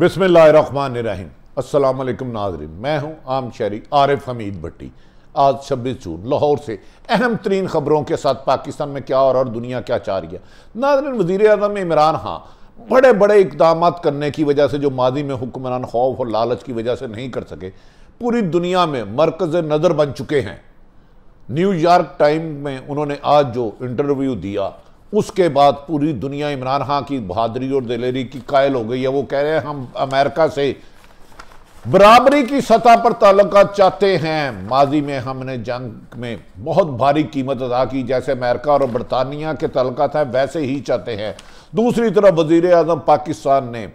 अस्सलाम वालेकुम नाजरीन मैं हूं आम शहरी आरिफ हमीद भट्टी आज छब्बीस जून लाहौर से अहम तरीन खबरों के साथ पाकिस्तान में क्या और, और दुनिया क्या चाह रही है नाजरीन वजीर अजम इमरान खां बड़े बड़े इकदाम करने की वजह से जो माजी में हुक्मरान खौफ और लालच की वजह से नहीं कर सके पूरी दुनिया में मरकज़ नज़र बन चुके हैं न्यूयॉर्क टाइम में उन्होंने आज जो इंटरव्यू दिया उसके बाद पूरी दुनिया इमरान खां की बहादरी और दिलेरी की कायल हो गई है वो कह रहे हैं हम अमेरिका से बराबरी की सतह पर ताल्लुक चाहते हैं माजी में हमने जंग में बहुत भारी कीमत अदा की जैसे अमेरिका और बरतानिया के ताल्लुक हैं वैसे ही चाहते हैं दूसरी तरफ वजीर अजम पाकिस्तान ने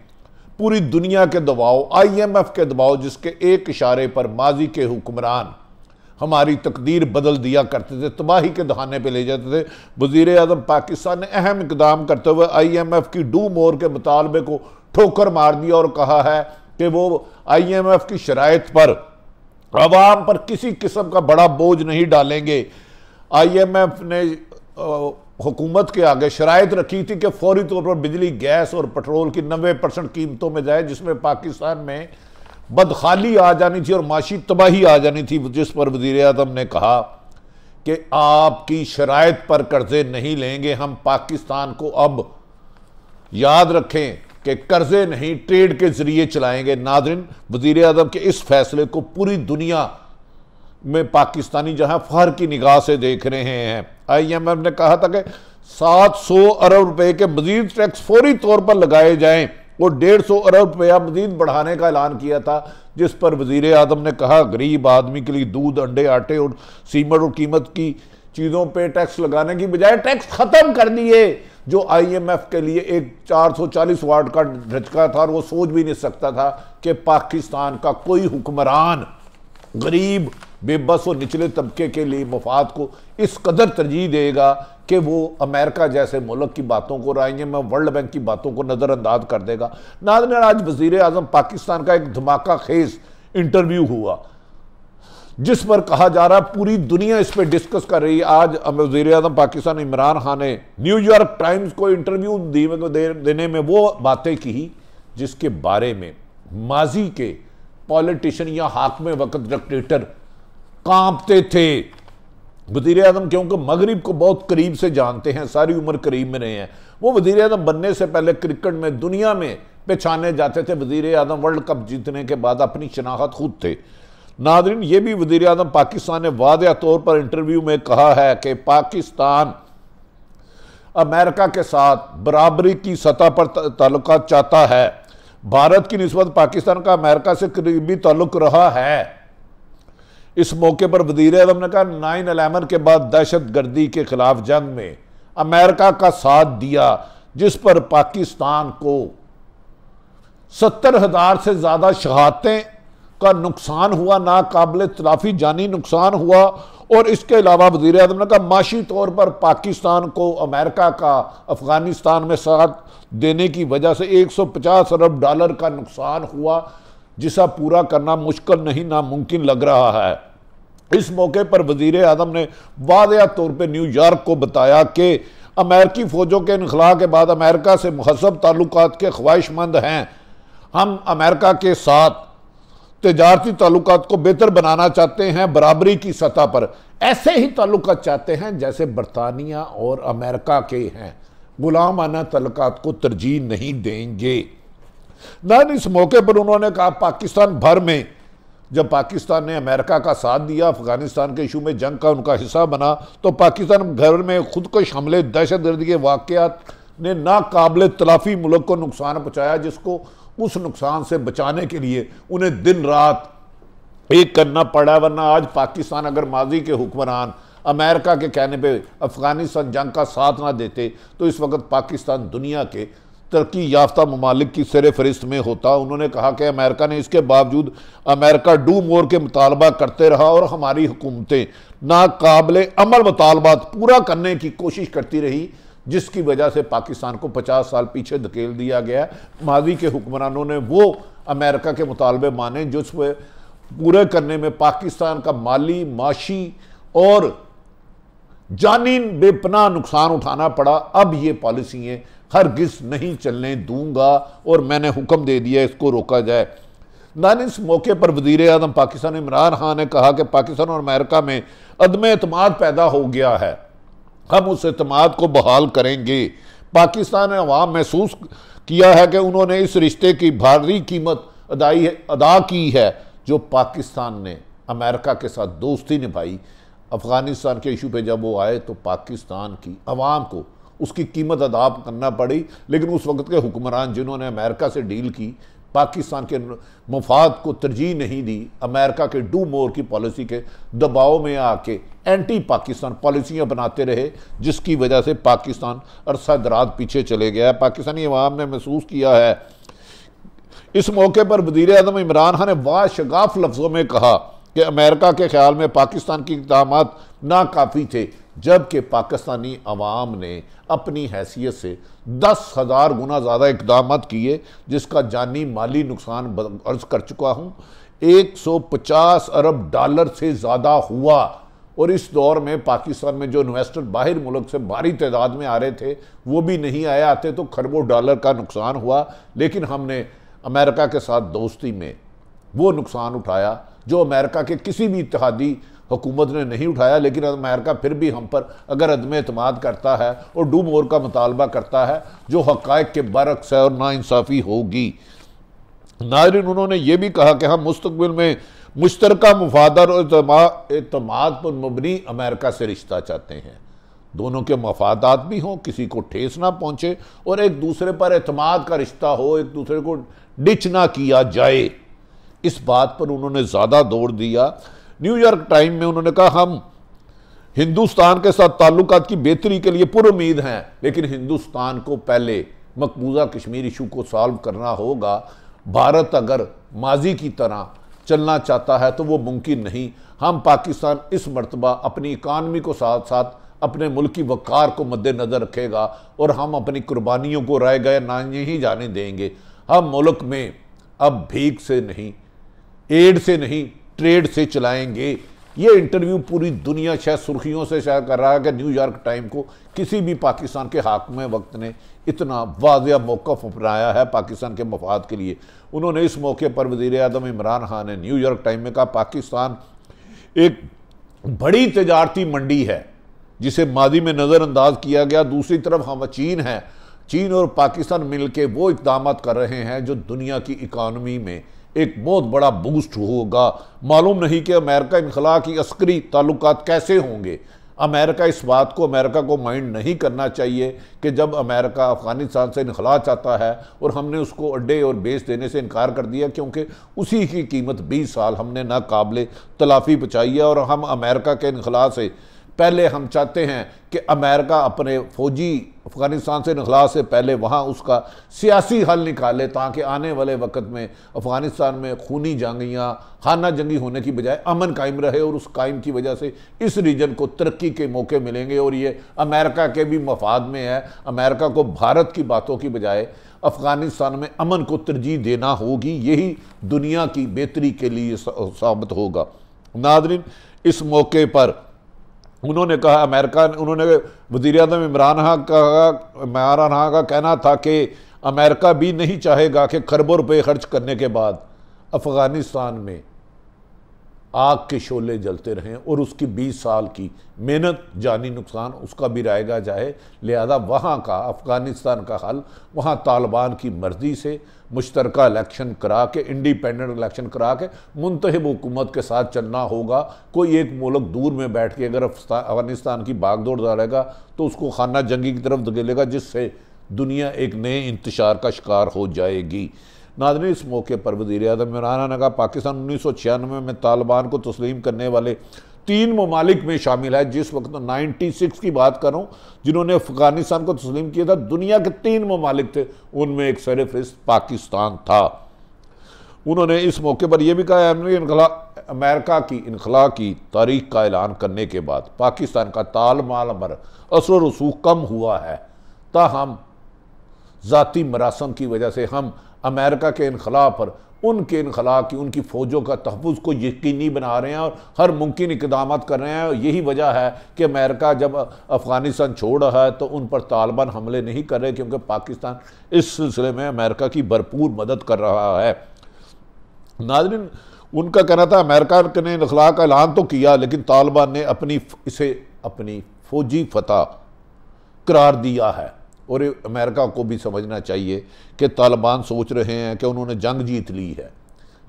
पूरी दुनिया के दबाव आई एम एफ के दबाव जिसके एक इशारे पर माजी के हुक्मरान हमारी तकदीर बदल दिया करते थे तबाही के दहाने पर ले जाते थे वजीर अजम पाकिस्तान ने अहम इकदाम करते हुए आई एम एफ़ की डू मोर के मुतालबे को ठोकर मार दिया और कहा है कि वो आई एम एफ़ की शरात पर आवाम पर किसी किस्म का बड़ा बोझ नहीं डालेंगे आई एम एफ़ ने हुकूमत के आगे शरात रखी थी कि फौरी तौर पर बिजली गैस और पेट्रोल की नबे परसेंट कीमतों में जाए जिसमें पाकिस्तान में बदखाली आ जानी थी और माशी तबाही आ जानी थी जिस पर वजीर अजम ने कहा कि आपकी शरात पर कर्ज़े नहीं लेंगे हम पाकिस्तान को अब याद रखें कि कर्ज़े नहीं ट्रेड के ज़रिए चलाएंगे नादरिन वजीर अजम के इस फैसले को पूरी दुनिया में पाकिस्तानी जहां फहर की निगाह से देख रहे हैं आई एम एफ ने कहा था कि सात सौ अरब रुपए के मजीद टैक्स फौरी तौर पर लगाए जाएं वो डेढ़ सौ अरब रुपया मजीद बढ़ाने का ऐलान किया था जिस पर वजीर अजम ने कहा गरीब आदमी के लिए दूध अंडे आटे और सीमट और कीमत की चीज़ों पर टैक्स लगाने की बजाय टैक्स ख़त्म कर दिए जो आई एम एफ के लिए एक चार सौ चालीस वार्ड का झचका था और वो सोच भी नहीं सकता था कि पाकिस्तान का कोई हुक्मरान गरीब बेबस और निचले तबके के लिए मफाद को इस कदर तरजीह देगा कि वो अमेरिका जैसे मुल्क की बातों को और में वर्ल्ड बैंक की बातों को नज़रअंदाज कर देगा नाजन आज वजीर अजम पाकिस्तान का एक धमाका खेज इंटरव्यू हुआ जिस पर कहा जा रहा पूरी दुनिया इस पर डिस्कस कर रही है आज वजीर अजम पाकिस्तान इमरान खान ने न्यूयॉर्क टाइम्स को इंटरव्यू देने में वो बातें की जिसके बारे में माजी के पॉलिटिशन या हाकम वक्त डिक्टेटर कांपते थे वजीर अजम क्योंकि मगरब को बहुत करीब से जानते हैं सारी उम्र करीब में रहे हैं वो वजीर अजम बनने से पहले क्रिकेट में दुनिया में पहचाने जाते थे वजीर अजम वर्ल्ड कप जीतने के बाद अपनी शनाखत खुद थे नादरीन ये भी वजीर अजम पाकिस्तान ने वादा तौर पर इंटरव्यू में कहा है कि पाकिस्तान अमेरिका के साथ बराबरी की सतह पर ताल्लुक चाहता है भारत की नस्बत पाकिस्तान का अमेरिका से करीबी ताल्लुक रहा है इस मौके पर वजीर अजम ने कहा नाइन अलेवन के बाद दहशत गर्दी के खिलाफ जंग में अमेरिका का साथ दिया जिस पर पाकिस्तान को सत्तर हज़ार से ज़्यादा शहादतें का नुकसान हुआ नाकबिल तलाफी जानी नुकसान हुआ और इसके अलावा वजीर अजम ने कहा माशी तौर पर पाकिस्तान को अमेरिका का अफ़गानिस्तान में साथ देने की वजह से एक सौ पचास अरब डॉलर का नुकसान हुआ जिसा पूरा करना मुश्किल नहीं नामुमकिन लग रहा है इस मौके पर वजीर आजम ने वाजह तौर पर न्यूयॉर्क को बताया कि अमेरिकी फ़ौजों के इनखला के बाद अमेरिका से महसब ताल्लुक के ख्वाहिशमंद हैं हम अमेरिका के साथ तजारती ताल्लुक को बेहतर बनाना चाहते हैं बराबरी की सतह पर ऐसे ही ताल्लुक चाहते हैं जैसे बरतानिया और अमेरिका के हैं गुलामाना तल्लक को तरजीह नहीं देंगे न इस मौके पर उन्होंने कहा पाकिस्तान भर में जब पाकिस्तान ने अमेरिका का साथ दिया अफगानिस्तान के इशू में जंग का उनका हिस्सा बना तो पाकिस्तान घर में खुदकश हमले दहशत गर्दी के वाक़ ने नाकबिल तलाफी मुल्क को नुकसान पहुँचाया जिसको उस नुकसान से बचाने के लिए उन्हें दिन रात एक करना पड़ा वरना आज पाकिस्तान अगर माजी के हुक्मरान अमेरिका के कहने पे अफ़गानिस्तान जंग का साथ ना देते तो इस वक्त पाकिस्तान दुनिया के तरक्की याफ्ता ममालिक की सर फहरिस्त में होता उन्होंने कहा कि अमेरिका ने इसके बावजूद अमेरिका डू मोर के मुतालबा करते रहा और हमारी हुकूमतें नाकबिल अमल मुतालबात पूरा करने की कोशिश करती रही जिसकी वजह से पाकिस्तान को 50 साल पीछे धकेल दिया गया माजी के हुक्मरानों ने वो अमेरिका के मुतालबे माने जिस पूरे करने में पाकिस्तान का माली माशी और जानी बेपना नुकसान उठाना पड़ा अब ये पॉलिसी हैं हर गिस नहीं चलने दूंगा और मैंने हुक्म दे दिया इसको रोका जाए नान इस मौके पर वजीर अजम पाकिस्तान इमरान खान ने कहा कि पाकिस्तान और अमेरिका में अदम अतमाद पैदा हो गया है हम उस अतमाद को बहाल करेंगे पाकिस्तान ने अवाम महसूस किया है कि उन्होंने इस रिश्ते की भारी कीमत अदाई अदा की है जो पाकिस्तान ने अमेरिका के साथ दोस्ती निभाई अफ़गानिस्तान के इशू पे जब वो आए तो पाकिस्तान की आवाम को उसकी कीमत अदाप करना पड़ी लेकिन उस वक्त के हुक्मरान जिन्होंने अमेरिका से डील की पाकिस्तान के मफाद को तरजीह नहीं दी अमेरिका के डू मोर की पॉलिसी के दबाव में आके एंटी पाकिस्तान पॉलिसियाँ बनाते रहे जिसकी वजह से पाकिस्तान अरसा दराज पीछे चले गया है पाकिस्तानी अवाम ने महसूस किया है इस मौके पर वजीर अजम इमरान खान ने वाशगाफ लफ्ज़ों में कहा कि अमेरिका के ख्याल में पाकिस्तान की इकदाम नाकाफ़ी थे जबकि पाकिस्तानी अवाम ने अपनी हैसियत से दस हज़ार गुना ज़्यादा इकदाम किए जिसका जानी माली नुकसान अर्ज कर चुका हूँ एक सौ पचास अरब डॉलर से ज़्यादा हुआ और इस दौर में पाकिस्तान में जो इन्वेस्टर बाहर मुल्क से भारी तादाद में आ रहे थे वो भी नहीं आए आते तो खरबों डॉलर का नुकसान हुआ लेकिन हमने अमेरिका के साथ दोस्ती में वो नुकसान उठाया जो अमेरिका के किसी भी इतिहादी हुकूमत ने नहीं उठाया लेकिन अमेरिका फिर भी हम पर अगर अदम अतमाद करता है और डू मोर का मुतालबा करता है जो हक़ के बरक्स है और नाानसाफ़ी होगी नाजरन उन्होंने ये भी कहा कि हम मुस्तबिल में मुश्तर मुफादर और अतमाद पर मबनी अमेरिका से रिश्ता चाहते हैं दोनों के मफादात भी हों किसी को ठेस ना पहुँचे और एक दूसरे पर अतमाद का रिश्ता हो एक दूसरे को डिच ना किया जाए इस बात पर उन्होंने ज़्यादा दौड़ दिया न्यूयॉर्क टाइम में उन्होंने कहा हम हिंदुस्तान के साथ ताल्लुक की बेहतरी के लिए पुरुद हैं लेकिन हिंदुस्तान को पहले मकबूजा कश्मीर इशू को सॉल्व करना होगा भारत अगर माजी की तरह चलना चाहता है तो वो मुमकिन नहीं हम पाकिस्तान इस मरतबा अपनी इकानमी को साथ साथ अपने मुल्क की वक़ार को मद्देनज़र रखेगा और हम अपनी कुर्बानियों को रह गए ना यहीं जाने देंगे हम मुल्क में अब भीख से नहीं एड से नहीं ट्रेड से चलाएंगे ये इंटरव्यू पूरी दुनिया शायद सुर्खियों से शायद कर रहा है कि न्यूयॉर्क टाइम को किसी भी पाकिस्तान के हाकम वक्त ने इतना वाज मौक़ अपनाया है पाकिस्तान के मफाद के लिए उन्होंने इस मौके पर वजीर अजम इमरान खान ने न्यूयॉर्क टाइम में कहा पाकिस्तान एक बड़ी तजारती मंडी है जिसे मादी में नज़रअंदाज किया गया दूसरी तरफ हम चीन हैं चीन और पाकिस्तान मिलकर वो इकदाम कर रहे हैं जो दुनिया की इकानमी में एक बहुत बड़ा बूस्ट होगा मालूम नहीं कि अमेरिका इनखला की अस्करी ताल्लुक कैसे होंगे अमेरिका इस बात को अमेरिका को माइंड नहीं करना चाहिए कि जब अमेरिका अफ़गानिस्तान से इनखला चाहता है और हमने उसको अड्डे और बेस देने से इनकार कर दिया क्योंकि उसी की कीमत 20 साल हमने नाकबले तलाफ़ी बचाई है और हम अमेरिका के इनखला से पहले हम चाहते हैं कि अमेरिका अपने फौजी अफ़गानिस्तान से नखला से पहले वहाँ उसका सियासी हल निकाले ताकि आने वाले वक्त में अफ़गानिस्तान में खूनी जंगियाँ खाना जंगी होने की बजाय अमन कायम रहे और उस कायम की वजह से इस रीजन को तरक्की के मौके मिलेंगे और ये अमेरिका के भी मफाद में है अमेरिका को भारत की बातों की बजाय अफ़गानिस्तान में अमन को तरजीह देना होगी यही दुनिया की बेहतरी के लिए साबित होगा नादरिन इस मौके पर उन्होंने कहा अमेरिका उन्होंने वजीर अजम इमरान खान का इमरान खान का कहना था कि अमेरिका भी नहीं चाहेगा कि खरबों रुपये खर्च करने के बाद अफ़गानिस्तान में आग के शोले जलते रहें और उसकी 20 साल की मेहनत जानी नुकसान उसका भी रहेगा चाहे लिहाजा वहाँ का अफ़गानिस्तान का हल वहाँ तालिबान की मर्ज़ी से मुश्तर इलेक्शन करा के इंडिपेंडेंट इलेक्शन करा के मुंतब हुकूमत के साथ चलना होगा कोई एक मुल्क दूर में बैठ के अगर अफगानिस्तान की भागदौड़ डालेगा तो उसको खाना जंगी की तरफ धकेलेगा जिससे दुनिया एक नए इंतशार का शिकार हो जाएगी नादनी इस मौके पर वजीर अजम इमरान ने कहा पाकिस्तान उन्नीस सौ छियानवे में तालिबान को तस्लीम करने वाले तीन ममालिक में शामिल है जिस वक्त नाइन्टी सिक्स की बात करूँ जिन्होंने अफगानिस्तान को तस्लीम किया था दुनिया के तीन ममालिक थे उनमें एक सर फिर पाकिस्तान था उन्होंने इस मौके पर यह भी कहा इनखला अमेरिका की इनखला की तारीख का ऐलान करने के बाद पाकिस्तान का तालमाल अमर असर रसूख कम हुआ है ताहम ज़ाती मरासम की वजह से हम अमेरिका के इनखला पर उनके इनखला की उनकी फ़ौजों का तहफ़ को यकीनी बना रहे हैं और हर मुमकिन इकदाम कर रहे हैं और यही वजह है कि अमेरिका जब अफ़गानिस्तान छोड़ रहा है तो उन पर तालिबान हमले नहीं कर रहे क्योंकि पाकिस्तान इस सिलसिले में अमेरिका की भरपूर मदद कर रहा है नाजरन उनका कहना था अमेरिका ने इनखला का ऐलान तो किया लेकिन तालिबान ने अपनी इसे अपनी फौजी फतह करार दिया है और अमेरिका को भी समझना चाहिए कि तालिबान सोच रहे हैं कि उन्होंने जंग जीत ली है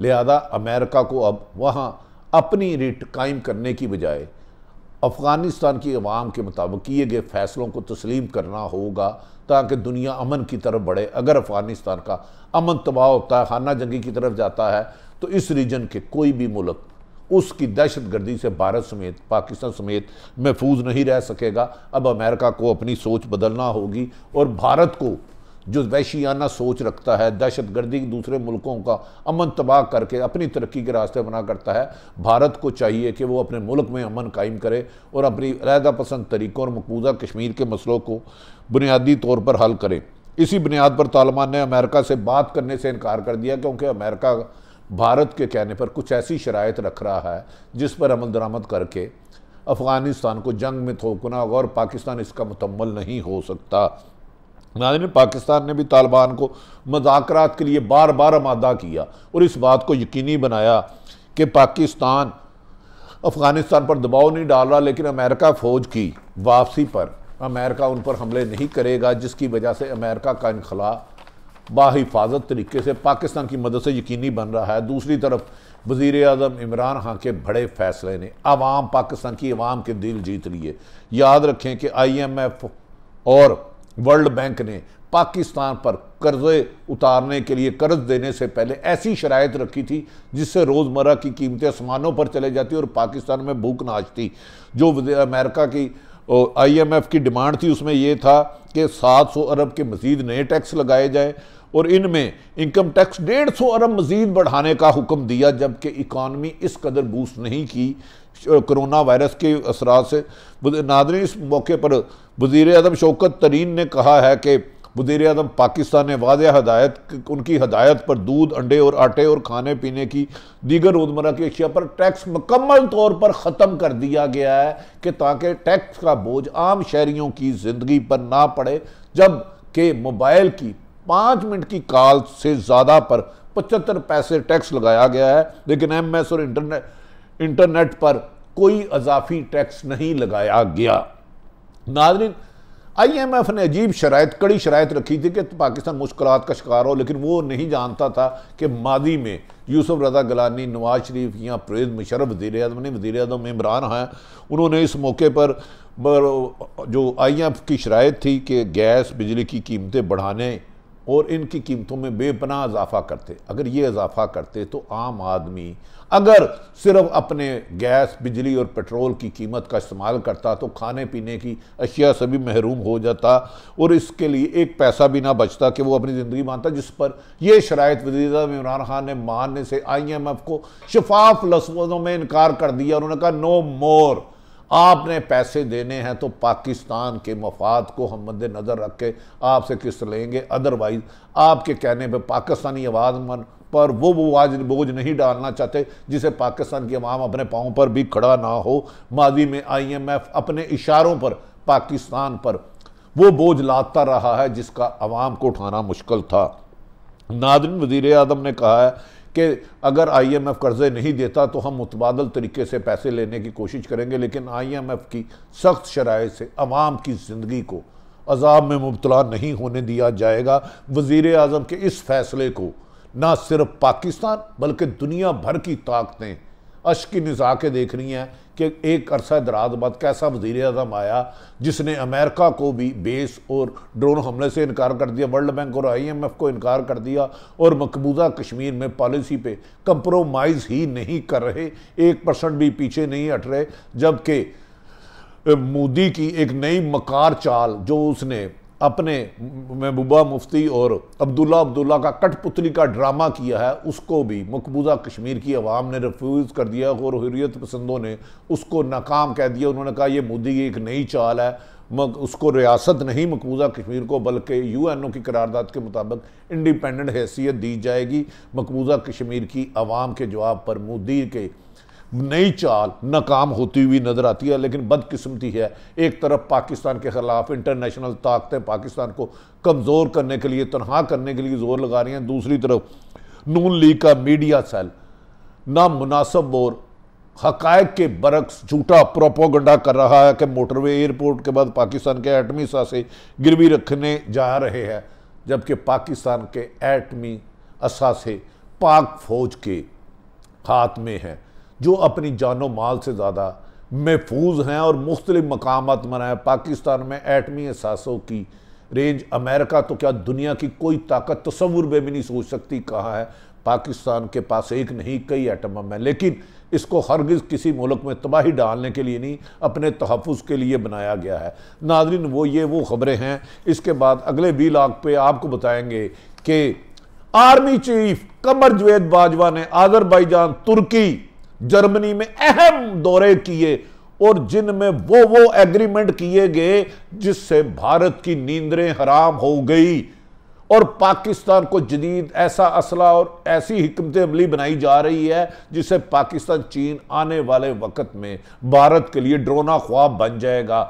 लिहाजा अमेरिका को अब वहाँ अपनी रिट कायम करने की बजाय अफ़गानिस्तान की अवाम के मुताबिक किए गए फैसलों को तस्लीम करना होगा ताकि दुनिया अमन की तरफ बढ़े अगर अफ़गानिस्तान का अमन तबाह होता है खाना जंगी की तरफ जाता है तो इस रीजन के कोई भी मुल्क उसकी दहशत गर्दी से भारत समेत पाकिस्तान समेत महफूज नहीं रह सकेगा अब अमेरिका को अपनी सोच बदलना होगी और भारत को जो वैशियाना सोच रखता है दहशत गर्दी दूसरे मुल्कों का अमन तबाह करके अपनी तरक्की के रास्ते बना करता है भारत को चाहिए कि वो अपने मुल्क में अमन कायम करे और अपनी रहदा पसंद तरीक़ों और मकबूजा कश्मीर के मसलों को बुनियादी तौर पर हल करें इसी बुनियाद पर तालिबान ने अमेरिका से बात करने से इनकार कर दिया क्योंकि अमेरिका भारत के कहने पर कुछ ऐसी शरात रख रहा है जिस पर अमल दरामद करके अफ़गानिस्तान को जंग में थोकना होगा और पाकिस्तान इसका मुतमल नहीं हो सकता नाजन पाकिस्तान ने भी तालिबान को मजाक के लिए बार बार आमादा किया और इस बात को यकीनी बनाया कि पाकिस्तान अफ़गानिस्तान पर दबाव नहीं डाल रहा लेकिन अमेरिका फ़ौज की वापसी पर अमेरिका उन पर हमले नहीं करेगा जिसकी वजह से अमेरिका का इनखला बाहिफाजत तरीके से पाकिस्तान की मदद से यकीनी बन रहा है दूसरी तरफ वज़ी अजम इमरान खां के बड़े फैसले ने आवाम पाकिस्तान की आवाम के दिल जीत लिए याद रखें कि आई एम एफ और वर्ल्ड बैंक ने पाकिस्तान पर कर्ज़े उतारने के लिए कर्ज देने से पहले ऐसी शरात रखी थी जिससे रोज़मर्रा की कीमतें आसमानों पर चले जाती और पाकिस्तान में भूख नाचती जो अमेरिका की और आईएमएफ की डिमांड थी उसमें यह था कि 700 अरब के मजीद नए टैक्स लगाए जाएं और इनमें इनकम टैक्स डेढ़ सौ अरब मजीद बढ़ाने का हुक्म दिया जबकि इकानमी इस कदर बूस्ट नहीं की कोरोना वायरस के असरा से नादरी इस मौके पर वज़ी अजम शौकत तरीन ने कहा है कि वजीर अजम पाकिस्तान ने वाज हदायत उनकी हदायत पर दूध अंडे और आटे और खाने पीने की दीगर रोज़मर्रा की अशिया पर टैक्स मुकम्मल तौर पर ख़त्म कर दिया गया है कि ताकि टैक्स का बोझ आम शहरीों की ज़िंदगी पर ना पड़े जब के मोबाइल की पाँच मिनट की कॉल से ज़्यादा पर पचहत्तर पैसे टैक्स लगाया गया है लेकिन एम एस और इंटरनेट इंटरनेट पर कोई अजाफी टैक्स नहीं लगाया गया नाजरीन आई एम एफ ने अजीब शराय कड़ी शरात रखी थी कि पाकिस्तान मुश्किल का शिकार हो लेकिन वो नहीं जानता था कि मादी में यूसुफ रजा गलानी नवाज शरीफ या प्रेज मुशरफ वजीर अजम ने वजीर अजम इमरान हैं उन्होंने इस मौके पर जो आई एम एफ की शरात थी कि गैस बिजली की कीमतें बढ़ाने और इनकी कीमतों में बेपना इजाफा करते अगर ये इजाफा करते तो आम आदमी अगर सिर्फ अपने गैस बिजली और पेट्रोल की कीमत का इस्तेमाल करता तो खाने पीने की अशिया से भी महरूम हो जाता और इसके लिए एक पैसा भी ना बचता कि वो अपनी ज़िंदगी मानता जिस पर यह शरात वजीर इमरान खान ने मानने से आई एम एफ को शफाफ लसवों में इनकार कर दिया उन्होंने कहा नो मोर आपने पैसे देने हैं तो पाकिस्तान के मफाद को हम मद्द नज़र रख के आपसे किस्त लेंगे अदरवाइज आपके कहने पर पाकिस्तानी आवाज़ मन पर वो बोझ बोझ नहीं डालना चाहते जिसे पाकिस्तान की अवाम अपने पाँव पर भी खड़ा ना हो माजी में आई एम एफ अपने इशारों पर पाकिस्तान पर वो बोझ लाता रहा है जिसका अवाम को उठाना मुश्किल था नादिन वजीर अदम ने कहा है कि अगर आईएमएफ कर्ज़े नहीं देता तो हम मुतबादल तरीके से पैसे लेने की कोशिश करेंगे लेकिन आईएमएफ की सख्त शराय से आवाम की ज़िंदगी को अजाब में मुबतला नहीं होने दिया जाएगा वज़ी अजम के इस फैसले को ना सिर्फ पाकिस्तान बल्कि दुनिया भर की ताकतें अश की निजा के देख रही हैं कि एक अरसा दराज बाद कैसा वजीर अजम आया जिसने अमेरिका को भी बेस और ड्रोन हमले से इनकार कर दिया वर्ल्ड बैंक और आई एम एफ को इनकार कर दिया और मकबूजा कश्मीर में पॉलिसी पे कंप्रोमाइज़ ही नहीं कर रहे एक परसेंट भी पीछे नहीं हट रहे जबकि मोदी की एक नई मकार चाल जो उसने अपने महबूबा मुफ्ती और अब्दुल्ला अब्दुल्ला का कठपुतली का ड्रामा किया है उसको भी मकबूजा कश्मीर की आवाम ने रिफ्यूज़ कर दिया और हुरियत पसंदों ने उसको नाकाम कह दिया उन्होंने कहा यह मोदी की एक नई चाल है मग उसको रियासत नहीं मकबूजा कश्मीर को बल्कि यू एन ओ की करारदाद के मुताबिक इंडिपेंडेंट हैसियत दी जाएगी मकबूजा कश्मीर की आवाम के जवाब पर मोदी के नई चाल नाकाम होती हुई नज़र आती है लेकिन बदकिस्मती है एक तरफ पाकिस्तान के ख़िलाफ़ इंटरनेशनल ताकतें पाकिस्तान को कमज़ोर करने के लिए तनहा करने के लिए ज़ोर लगा रही हैं दूसरी तरफ नून लीग का मीडिया सेल मुनासब और हकायक के बरक्स झूठा प्रोपोगंडा कर रहा है कि मोटरवे एयरपोर्ट के बाद पाकिस्तान के एटमी सासे गिरवी रखने जा रहे हैं जबकि पाकिस्तान के एटमी असासे पाक फौज के हाथ में है जो अपनी जानो माल से ज़्यादा महफूज हैं और मुख्तलि मकाम पर हैं पाकिस्तान में एटमी असासों की रेंज अमेरिका तो क्या दुनिया की कोई ताकत तस्वुर में भी नहीं सोच सकती कहाँ है पाकिस्तान के पास एक नहीं कई एटम है लेकिन इसको हरगिज़ किसी मुल्क में तबाही डालने के लिए नहीं अपने तहफ़ के लिए बनाया गया है नाजरीन वो ये वो ख़बरें हैं इसके बाद अगले बी लाख पे आपको बताएंगे कि आर्मी चीफ कमर जवेद बाजवा ने आज़रबाईजान तुर्की जर्मनी में अहम दौरे किए और जिनमें वो वो एग्रीमेंट किए गए जिससे भारत की नींदें हराम हो गई और पाकिस्तान को जदीद ऐसा असला और ऐसी हमत अमली बनाई जा रही है जिससे पाकिस्तान चीन आने वाले वक्त में भारत के लिए ड्रोना ख्वाब बन जाएगा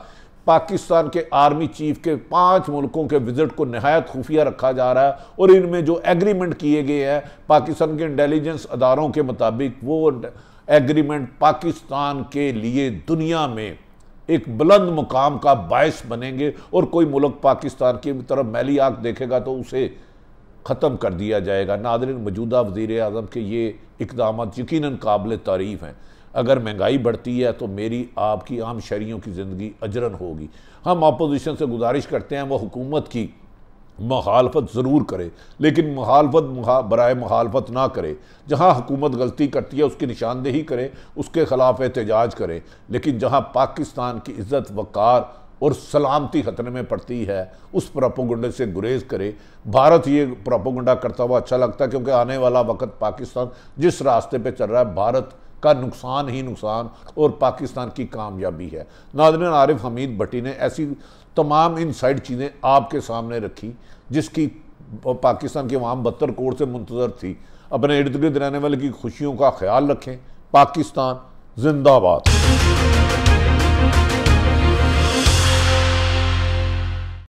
पाकिस्तान के आर्मी चीफ के पांच मुल्कों के विजिट को नहायत खुफिया रखा जा रहा है और इनमें जो एग्रीमेंट किए गए हैं पाकिस्तान के इंटेलिजेंस अदारों के मुताबिक वो एग्रीमेंट पाकिस्तान के लिए दुनिया में एक बुलंद मुकाम का बायस बनेंगे और कोई मुल्क पाकिस्तान की तरफ मैली आँख देखेगा तो उसे ख़त्म कर दिया जाएगा नादरिन मौजूदा वजीर अजम के ये इकदाम यकीन काबिल तारीफ़ हैं अगर महंगाई बढ़ती है तो मेरी आपकी आम शहरीों की ज़िंदगी अजरन होगी हम अपोजिशन से गुजारिश करते हैं वह हुकूमत की मुखालफत ज़रूर करे लेकिन मुखालफत मुखा, बरए मुखालफत ना करे जहाँ हुकूमत गलती करती है उसकी निशानदेही करें उसके ख़िलाफ़ एहतजाज करें लेकिन जहाँ पाकिस्तान की इज़्ज़त वक़ार और सलामती खतरे में पड़ती है उस प्रापोगंडे से गुरेज करे भारत ये प्रापोगंडा करता हुआ अच्छा लगता है क्योंकि आने वाला वक्त पाकिस्तान जिस रास्ते पर चल रहा है भारत का नुकसान ही नुकसान और पाकिस्तान की कामयाबी है नादन आरिफ हमीद भट्टी ने ऐसी तमाम इन साइड चीज़ें आपके सामने रखी जिसकी पाकिस्तान के वाम बदतर कोर से मुंतज़र थी अपने इर्द गिर्द रहने वाले की खुशियों का ख्याल रखें पाकिस्तान जिंदाबाद